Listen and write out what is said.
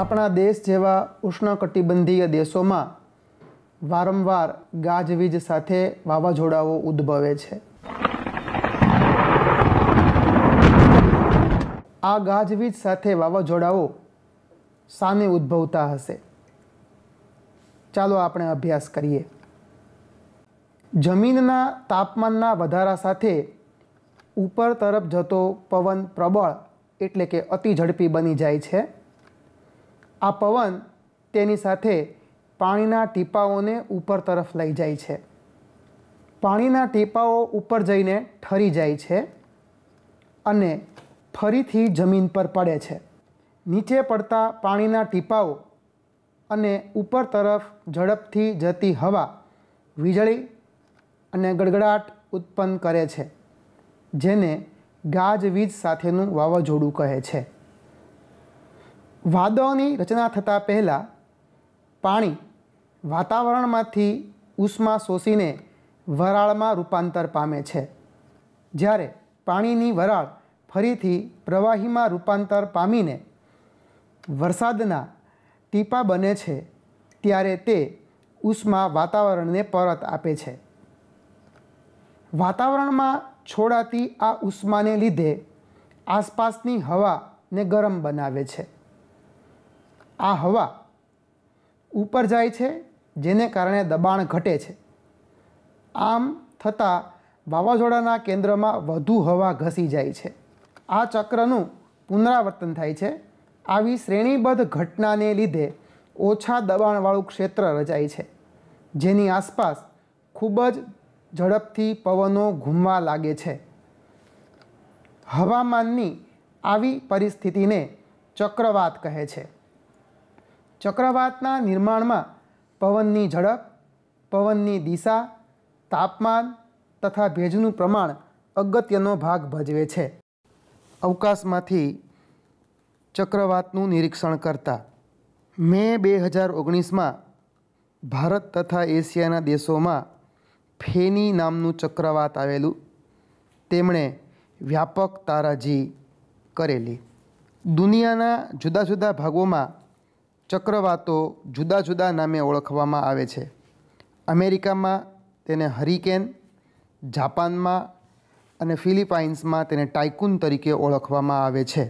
આપણા દેશ જેવા ઉષ્ણકટિબંધીય દેશોમાં વારંવાર ગાજવીજ સાથે વાવાઝોડાઓ ઉદ્ભવે છે આ ગાજવીજ સાથે વાવાઝોડાઓ સામે ઉદ્ભવતા હશે ચાલો આપણે અભ્યાસ કરીએ જમીનના તાપમાનના વધારા સાથે ઉપર તરફ જતો પવન પ્રબળ એટલે કે અતિ ઝડપી બની જાય છે આ પવન તેની સાથે પાણીના ટીપાઓને ઉપર તરફ લઈ જાય છે પાણીના ટીપાઓ ઉપર જઈને ઠરી જાય છે અને ફરીથી જમીન પર પડે છે નીચે પડતા પાણીના ટીપાઓ અને ઉપર તરફ ઝડપથી જતી હવા વીજળી અને ગડગડાટ ઉત્પન્ન કરે છે જેને ગાજવીજ સાથેનું વાવાઝોડું કહે છે વાદળની રચના થતાં પહેલાં પાણી વાતાવરણમાંથી ઉષ્મા શોષીને વરાળમાં રૂપાંતર પામે છે જ્યારે પાણીની વરાળ ફરીથી પ્રવાહીમાં રૂપાંતર પામીને વરસાદના ટીપા બને છે ત્યારે તે ઉષ્મા વાતાવરણને પરત આપે છે વાતાવરણમાં છોડાતી આ ઉષ્માને લીધે આસપાસની હવાને ગરમ બનાવે છે આ હવા ઉપર જાય છે જેને કારણે દબાણ ઘટે છે આમ થતાં વાવાઝોડાના કેન્દ્રમાં વધુ હવા ઘસી જાય છે આ ચક્રનું પુનરાવર્તન થાય છે આવી શ્રેણીબદ્ધ ઘટનાને લીધે ઓછા દબાણવાળું ક્ષેત્ર રચાય છે જેની આસપાસ ખૂબ જ ઝડપથી પવનો ઘૂમવા લાગે છે હવામાનની આવી પરિસ્થિતિને ચક્રવાત કહે છે ચક્રવાતના નિર્માણમાં પવનની ઝડપ પવનની દિશા તાપમાન તથા ભેજનું પ્રમાણ અગત્યનો ભાગ ભજવે છે અવકાશમાંથી ચક્રવાતનું નિરીક્ષણ કરતા મે બે હજાર ઓગણીસમાં ભારત તથા એશિયાના દેશોમાં ફેની નામનું ચક્રવાત આવેલું તેમણે વ્યાપક તારાજી કરેલી દુનિયાના જુદા જુદા ભાગોમાં ચક્રવાતો જુદા જુદા નામે ઓળખવામાં આવે છે અમેરિકામાં તેને હરિકેન જાપાનમાં અને ફિલિપાઇન્સમાં તેને ટાઇકુન તરીકે ઓળખવામાં આવે છે